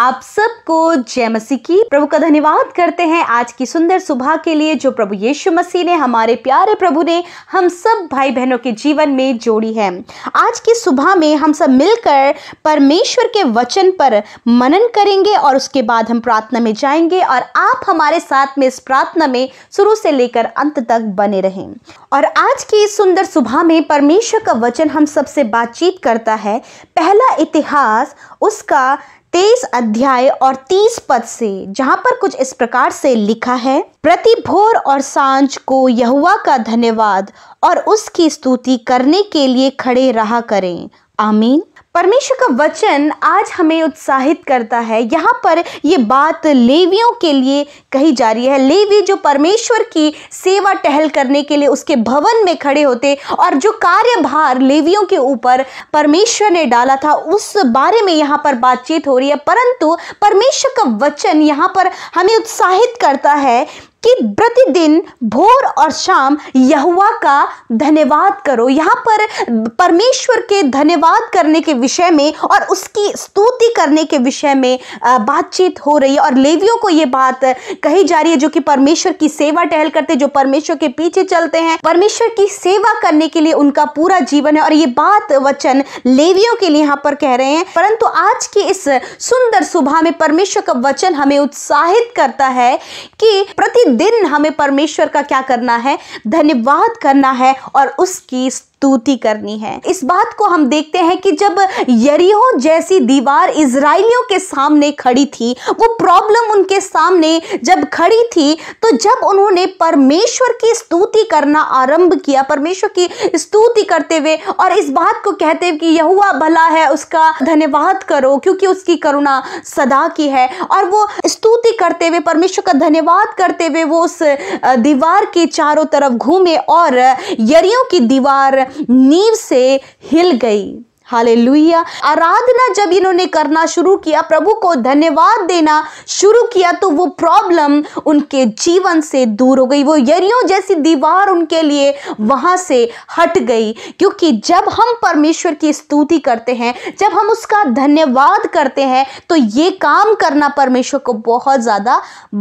आप सबको जय मसीह की प्रभु का धन्यवाद करते हैं आज की सुंदर सुबह के लिए जो प्रभु यीशु मसीह ने हमारे प्यारे प्रभु ने हम सब भाई बहनों के जीवन में जोड़ी है आज की सुबह में हम सब मिलकर परमेश्वर के वचन पर मनन करेंगे और उसके बाद हम प्रार्थना में जाएंगे और आप हमारे साथ में इस प्रार्थना में शुरू से लेकर अंत तक बने रहें और आज की इस सुंदर सुबह में परमेश्वर का वचन हम सबसे बातचीत करता है पहला इतिहास उसका तेईस अध्याय और तीस पद से जहाँ पर कुछ इस प्रकार से लिखा है प्रति भोर और सांझ को यहुआ का धन्यवाद और उसकी स्तुति करने के लिए खड़े रहा करें आमीन परमेश्वर का वचन आज हमें उत्साहित करता है यहाँ पर ये बात लेवियों के लिए कही जा रही है लेवी जो परमेश्वर की सेवा टहल करने के लिए उसके भवन में खड़े होते और जो कार्यभार लेवियों के ऊपर परमेश्वर ने डाला था उस बारे में यहाँ पर बातचीत हो रही है परंतु परमेश्वर का वचन यहाँ पर हमें उत्साहित करता है कि प्रतिदिन भोर और शाम यहुआ का धन्यवाद करो यहाँ पर परमेश्वर के धन्यवाद करने के विषय में और उसकी स्तुति करने के विषय में बातचीत हो रही है और लेवियों को ये बात कही जा रही है जो कि परमेश्वर की सेवा टहल करते जो परमेश्वर के पीछे चलते हैं परमेश्वर की सेवा करने के लिए उनका पूरा जीवन है और ये बात वचन लेवियों के लिए यहाँ पर कह रहे हैं परंतु आज की इस सुंदर सुबह में परमेश्वर का वचन हमें उत्साहित करता है कि प्रति प्रतिदिन हमें परमेश्वर का क्या करना है धन्यवाद करना है और उसकी स्तुति करनी है इस बात को हम देखते हैं कि जब यरीहो जैसी दीवार इसराइलियों के सामने खड़ी थी वो प्रॉब्लम उनके सामने जब खड़ी थी तो जब उन्होंने परमेश्वर की स्तुति करना आरंभ किया परमेश्वर की स्तुति करते हुए और इस बात को कहते हुए कि यहुआ भला है उसका धन्यवाद करो क्योंकि उसकी करुणा सदा की है और वो स्तुति करते हुए परमेश्वर का धन्यवाद करते हुए वो उस दीवार के चारों तरफ घूमे और यरियों की दीवार नींव से हिल गई हाले आराधना जब इन्होंने करना शुरू किया प्रभु को धन्यवाद देना शुरू किया तो वो प्रॉब्लम उनके जीवन से दूर हो गई वो यरियों जैसी दीवार उनके लिए वहां से हट गई क्योंकि जब हम परमेश्वर की स्तुति करते हैं जब हम उसका धन्यवाद करते हैं तो ये काम करना परमेश्वर को बहुत ज़्यादा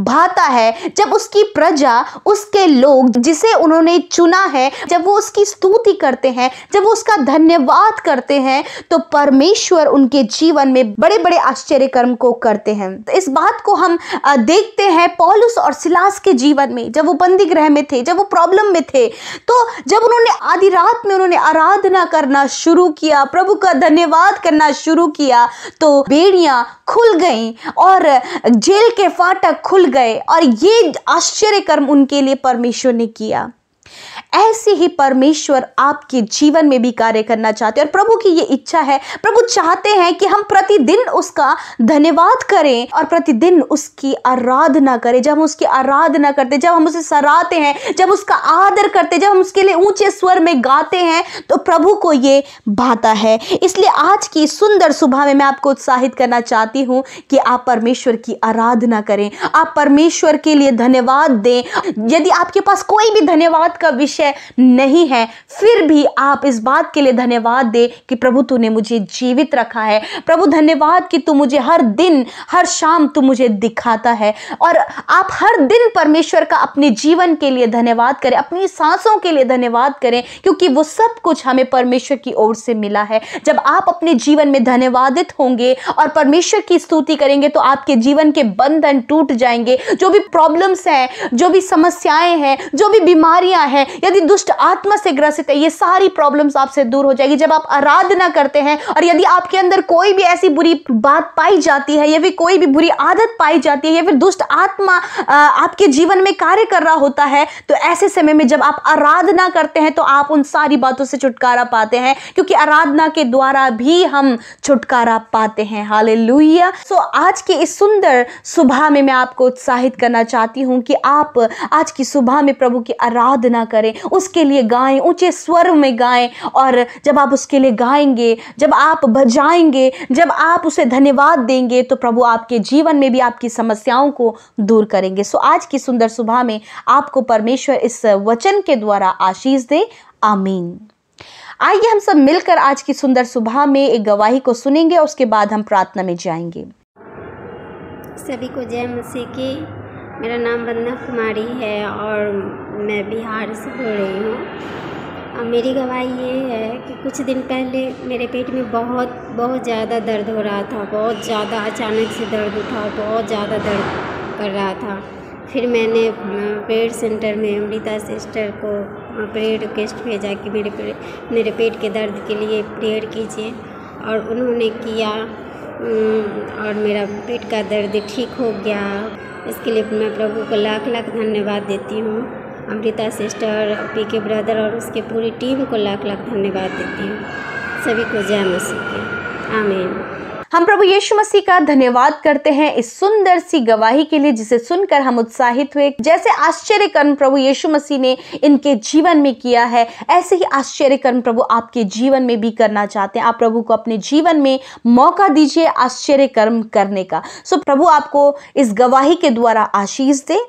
भाता है जब उसकी प्रजा उसके लोग जिसे उन्होंने चुना है जब वो उसकी स्तुति करते हैं जब वो उसका धन्यवाद करते हैं हैं तो परमेश्वर उनके जीवन में बड़े बड़े आश्चर्य कर्म को करते हैं तो इस बात को हम देखते हैं पॉलुस और सिलास के जीवन में जब वो बंदी ग्रह में थे जब वो प्रॉब्लम में थे तो जब उन्होंने आधी रात में उन्होंने आराधना करना शुरू किया प्रभु का धन्यवाद करना शुरू किया तो बेड़ियां खुल गई और जेल के फाटक खुल गए और ये आश्चर्य कर्म उनके लिए परमेश्वर ने किया ऐसे ही परमेश्वर आपके जीवन में भी कार्य करना चाहते हैं और प्रभु की ये इच्छा है प्रभु चाहते हैं कि हम प्रतिदिन उसका धन्यवाद करें और प्रतिदिन उसकी आराधना करें जब हम उसकी आराधना करते जब हम उसे सराहते हैं जब उसका आदर करते जब हम उसके लिए ऊंचे स्वर में गाते हैं तो प्रभु को ये भाता है इसलिए आज की सुंदर सुबह में मैं आपको उत्साहित करना चाहती हूँ कि आप परमेश्वर की आराधना करें आप परमेश्वर के लिए धन्यवाद दें यदि आपके पास कोई भी धन्यवाद का विषय है नहीं है फिर भी आप इस बात के लिए धन्यवाद दे कि प्रभु तूने मुझे जीवित रखा है प्रभु धन्यवाद कि तू मुझे हर दिन हर शाम तू मुझे दिखाता है और आप हर दिन परमेश्वर का अपने जीवन के लिए धन्यवाद करें अपनी सांसों के लिए धन्यवाद करें क्योंकि वो सब कुछ हमें परमेश्वर की ओर से मिला है जब आप अपने जीवन में धन्यवादित होंगे और परमेश्वर की स्तुति करेंगे तो आपके जीवन के बंधन टूट जाएंगे जो भी प्रॉब्लम्स हैं जो भी समस्याएं हैं जो भी बीमारियां हैं यदि यदि दुष्ट आत्मा से ग्रसित है ये सारी प्रॉब्लम्स आपसे दूर हो जाएगी जब आप आराधना करते हैं और यदि आपके अंदर कोई भी ऐसी बुरी बात पाई जाती है या फिर कोई भी बुरी आदत पाई जाती है या फिर दुष्ट आत्मा आपके जीवन में कार्य कर रहा होता है तो ऐसे समय में जब आप आराधना करते हैं तो आप उन सारी बातों से छुटकारा पाते हैं क्योंकि आराधना के द्वारा भी हम छुटकारा पाते हैं हाल सो आज की इस सुंदर सुबह में मैं आपको उत्साहित करना चाहती हूँ कि आप आज की सुबह में प्रभु की आराधना करें उसके लिए गाएं ऊंचे स्वर में गाएं और जब आप उसके लिए गाएंगे जब आप बजाएंगे जब आप उसे धन्यवाद देंगे तो प्रभु आपके जीवन में भी आपकी समस्याओं को दूर करेंगे सो आज की सुंदर सुबह में आपको परमेश्वर इस वचन के द्वारा आशीष दे आमीन आइए हम सब मिलकर आज की सुंदर सुबह में एक गवाही को सुनेंगे और उसके बाद हम प्रार्थना में जाएंगे सभी को जय मसीह की मेरा नाम वंदना कुमारी है और मैं बिहार से बोल रही हूँ मेरी गवाही ये है कि कुछ दिन पहले मेरे पेट में बहुत बहुत ज़्यादा दर्द हो रहा था बहुत ज़्यादा अचानक से दर्द उठा बहुत ज़्यादा दर्द कर रहा था फिर मैंने पेट सेंटर में अमृता सिस्टर को प्रेयर रिक्वेस्ट भेजा कि मेरे पे, मेरे पेट के दर्द के लिए प्रेयर कीजिए और उन्होंने किया और मेरा पेट का दर्द ठीक हो गया इसके लिए मैं प्रभु को लाख लाख धन्यवाद देती हूँ Amrita sister P K brother और उसके पूरी टीम को लाख लाख धन्यवाद देती हूँ सभी को जय मसीह के आमीन हम प्रभु यीशु मसीह का धन्यवाद करते हैं इस सुंदर सी गवाही के लिए जिसे सुनकर हम उत्साहित हुए जैसे आश्चर्य कर्म प्रभु यीशु मसीह ने इनके जीवन में किया है ऐसे ही आश्चर्य कर्म प्रभु आपके जीवन में भी करना चाहते हैं आप प्रभु को अपने जीवन में मौका दीजिए आश्चर्य कर्म करने का सो प्रभु आपको इस गवाही के द्वारा आशीष दे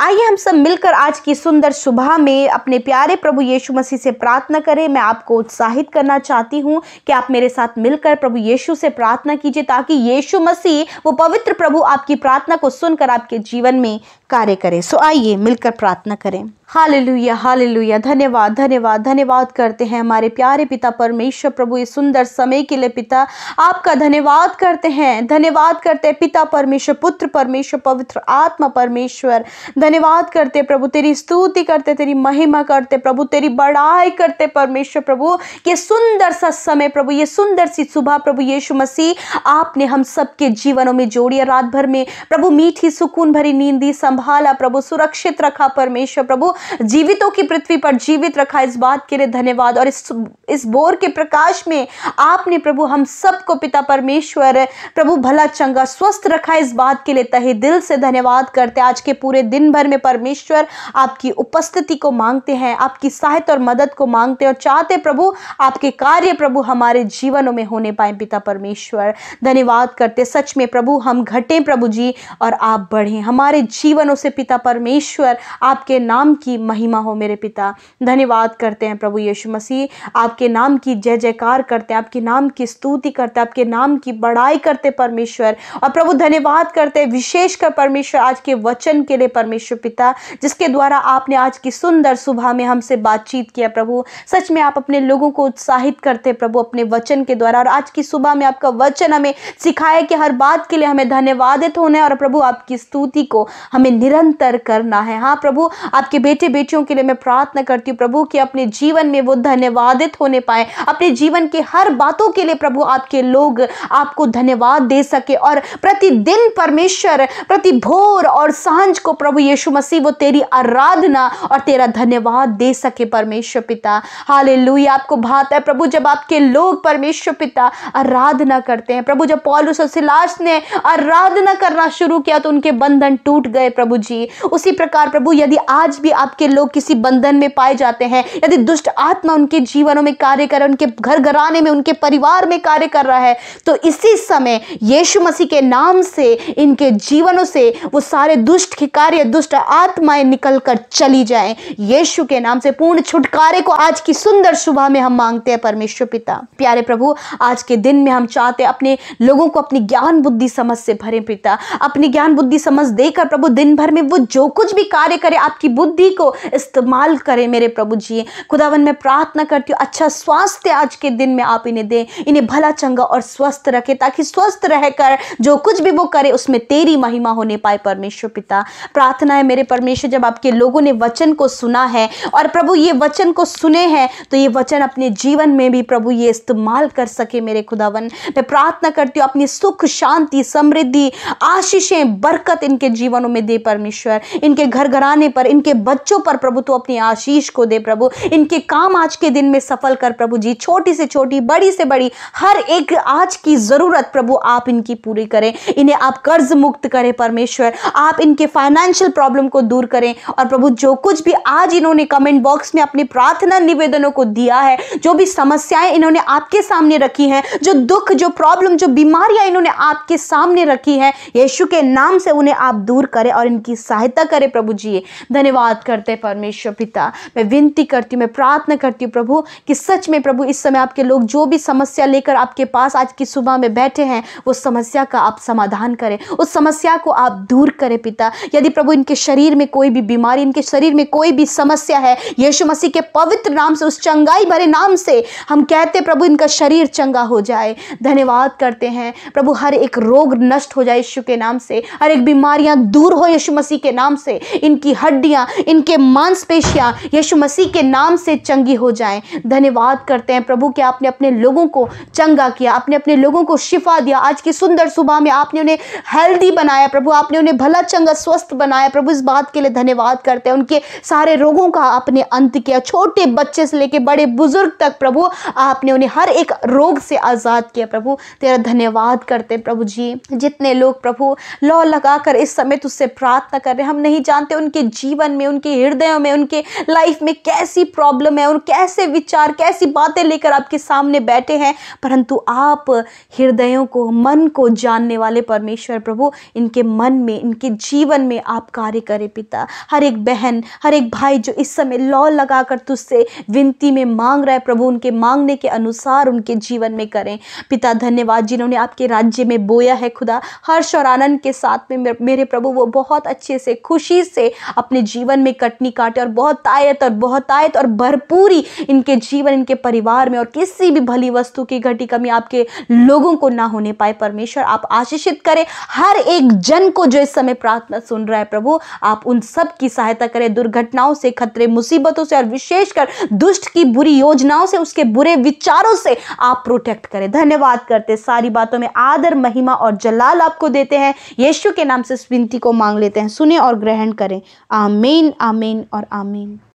आइए हम सब मिलकर आज की सुंदर सुबह में अपने प्यारे प्रभु यीशु मसीह से प्रार्थना करें मैं आपको उत्साहित करना चाहती हूँ कि आप मेरे साथ मिलकर प्रभु यीशु से प्रार्थना कीजिए ताकि यीशु मसीह वो पवित्र प्रभु आपकी प्रार्थना को सुनकर आपके जीवन में कार्य करें सो आइए मिलकर प्रार्थना करें हालेलुया हालेलुया धन्यवाद धन्यवाद धन्यवाद करते हैं हमारे प्यारे पिता परमेश्वर प्रभु इस सुंदर समय के लिए पिता आपका धन्यवाद करते हैं धन्यवाद करते हैं पिता परमेश्वर पुत्र परमेश्वर पवित्र आत्मा परमेश्वर धन्यवाद करते प्रभु तेरी स्तुति करते तेरी महिमा करते प्रभु तेरी बड़ाई करते परमेश्वर प्रभु ये सुंदर सा समय प्रभु ये सुंदर सी सुबह प्रभु यीशु मसीह आपने हम सबके जीवनों में जोड़िया रात भर में प्रभु मीठी सुकून भरी नींदी संभाला प्रभु सुरक्षित रखा परमेश्वर प्रभु जीवितों की पृथ्वी पर जीवित रखा इस बात के लिए धन्यवाद और इस इस बोर के प्रकाश में आपने प्रभु हम सबको पिता परमेश्वर प्रभु भला चंगा स्वस्थ रखा इस बात के लिए तहे दिल से धन्यवाद करते आज के पूरे दिन भर में परमेश्वर आपकी उपस्थिति को मांगते हैं आपकी सहायता और मदद को मांगते हैं और चाहते प्रभु आपके कार्य प्रभु हमारे जीवनों में होने पाए पिता परमेश्वर धन्यवाद करते सच में प्रभु हम घटे प्रभु जी और आप बढ़े हमारे जीवनों से पिता परमेश्वर आपके नाम की की महिमा हो मेरे पिता धन्यवाद करते हैं प्रभु यीशु मसीह आपके नाम की जय जयकार करते हैं आपके नाम की स्तुति करते हैं आपके नाम की बड़ाई करते परमेश्वर और प्रभु धन्यवाद करते हैं विशेषकर परमेश्वर आज के वचन के लिए परमेश्वर पिता जिसके द्वारा आपने आज की सुंदर सुबह में हमसे बातचीत किया प्रभु सच में आप अपने लोगों को उत्साहित करते प्रभु अपने वचन के द्वारा और आज की सुबह में आपका वचन हमें सिखाया कि हर बात के लिए हमें धन्यवादित होना है और प्रभु आपकी स्तुति को हमें निरंतर करना है हाँ प्रभु आपके बेटे बेटे बेटियों के लिए मैं प्रार्थना करती हूँ प्रभु कि अपने जीवन में वो धन्यवादित होने पाए अपने जीवन के हर बातों के लिए प्रभु आपके लोग आपको धन्यवाद दे सके और प्रतिदिन परमेश्वर प्रति भोर और सांझ को प्रभु यीशु मसीह वो तेरी आराधना और तेरा धन्यवाद दे सके परमेश्वर पिता हाले आपको भात है प्रभु जब आपके लोग परमेश्वर पिता आराधना करते हैं प्रभु जब पॉलुस और सिलास ने आराधना करना शुरू किया तो उनके बंधन टूट गए प्रभु जी उसी प्रकार प्रभु यदि आज भी आप आपके लोग किसी बंधन में पाए जाते हैं यदि दुष्ट आत्मा उनके जीवनों में कार्य कर उनके घर घराने में उनके परिवार में कार्य कर रहा है तो इसी समय यीशु मसीह के नाम से इनके जीवनों से वो सारे दुष्ट के कार्य दुष्ट आत्माएं निकल कर चली जाए यीशु के नाम से पूर्ण छुटकारे को आज की सुंदर सुबह में हम मांगते हैं परमेश्वर पिता प्यारे प्रभु आज के दिन में हम चाहते हैं अपने लोगों को अपनी ज्ञान बुद्धि समझ से भरे पिता अपनी ज्ञान बुद्धि समझ देकर प्रभु दिन भर में वो जो कुछ भी कार्य करे आपकी बुद्धि को इस्तेमाल करें मेरे प्रभु जी खुदावन मैं प्रार्थना करती हूँ अच्छा स्वास्थ्य आज के दिन में आप इन्हें दें इन्हें भला चंगा और स्वस्थ रखें ताकि स्वस्थ रहकर जो कुछ भी वो करे उसमें तेरी महिमा होने पाए परमेश्वर पिता प्रार्थना है मेरे परमेश्वर जब आपके लोगों ने वचन को सुना है और प्रभु ये वचन को सुने हैं तो ये वचन अपने जीवन में भी प्रभु ये इस्तेमाल कर सके मेरे खुदावन मैं प्रार्थना करती हूँ अपनी सुख शांति समृद्धि आशीषें बरकत इनके जीवनों में दे परमेश्वर इनके घर घराने पर इनके बच बच्चों पर प्रभु तू अपनी आशीष को दे प्रभु इनके काम आज के दिन में सफल कर प्रभु जी छोटी से छोटी बड़ी से बड़ी हर एक आज की जरूरत प्रभु आप इनकी पूरी करें इन्हें आप कर्ज मुक्त करें परमेश्वर आप इनके फाइनेंशियल प्रॉब्लम को दूर करें और प्रभु जो कुछ भी आज इन्होंने कमेंट बॉक्स में अपनी प्रार्थना निवेदनों को दिया है जो भी समस्याएं इन्होंने आपके सामने रखी हैं जो दुख जो प्रॉब्लम जो बीमारियां इन्होंने आपके सामने रखी है यीशु के नाम से उन्हें आप दूर करें और इनकी सहायता करें प्रभु जी धन्यवाद करते हैं परमेश्वर पिता मैं विनती करती हूँ मैं प्रार्थना करती हूँ प्रभु कि सच में प्रभु इस समय आपके लोग जो भी समस्या लेकर आपके पास आज की सुबह में बैठे हैं वो समस्या का आप समाधान करें उस समस्या को आप दूर करें पिता यदि प्रभु इनके शरीर में कोई भी बीमारी इनके शरीर में कोई भी समस्या है यीशु मसीह के पवित्र नाम से उस चंगाई भरे नाम से हम कहते प्रभु इनका शरीर चंगा हो जाए धन्यवाद करते हैं प्रभु हर एक रोग नष्ट हो जाए यीशु के नाम से हर एक बीमारियां दूर हो यीशु मसीह के नाम से इनकी हड्डियां इन इनके मांसपेशियां यीशु मसीह के नाम से चंगी हो जाएं धन्यवाद करते हैं प्रभु कि आपने अपने लोगों को चंगा किया आपने अपने लोगों को शिफा दिया आज की सुंदर सुबह में आपने उन्हें हेल्दी बनाया प्रभु आपने उन्हें भला चंगा स्वस्थ बनाया प्रभु इस बात के लिए धन्यवाद करते हैं उनके सारे रोगों का आपने अंत किया छोटे बच्चे से लेकर बड़े बुजुर्ग तक प्रभु आपने उन्हें हर एक रोग से आज़ाद किया प्रभु तेरा धन्यवाद करते हैं प्रभु जी जितने लोग प्रभु लॉ लगाकर इस समय तुझसे प्रार्थना कर रहे हैं हम नहीं जानते उनके जीवन में उनके उनके हृदयों में उनके लाइफ में कैसी प्रॉब्लम है उन कैसे विचार कैसी बातें लेकर आपके सामने बैठे हैं परंतु आप हृदयों को मन को जानने वाले परमेश्वर प्रभु इनके मन में इनके जीवन में आप कार्य करें पिता हर एक बहन हर एक भाई जो इस समय लॉ लगाकर तुझसे विनती में मांग रहा है प्रभु उनके मांगने के अनुसार उनके जीवन में करें पिता धन्यवाद जिन्होंने आपके राज्य में बोया है खुदा हर्ष और आनंद के साथ में मेरे प्रभु वो बहुत अच्छे से खुशी से अपने जीवन में कटनी काटे और बहुत आयत और बहुत आयत और भरपूरी इनके जीवन इनके परिवार में और किसी भी भली वस्तु की घटी कमी आपके लोगों को ना होने पाए परमेश्वर आप आशीषित करें हर एक जन को जो इस समय प्रार्थना सुन रहा है प्रभु आप उन सब की सहायता करें दुर्घटनाओं से खतरे मुसीबतों से और विशेषकर दुष्ट की बुरी योजनाओं से उसके बुरे विचारों से आप प्रोटेक्ट करें धन्यवाद करते सारी बातों में आदर महिमा और जलाल आपको देते हैं यीशु के नाम से स्विंती को मांग लेते हैं सुने और ग्रहण करें आमीन आमीन आमीन और आमीन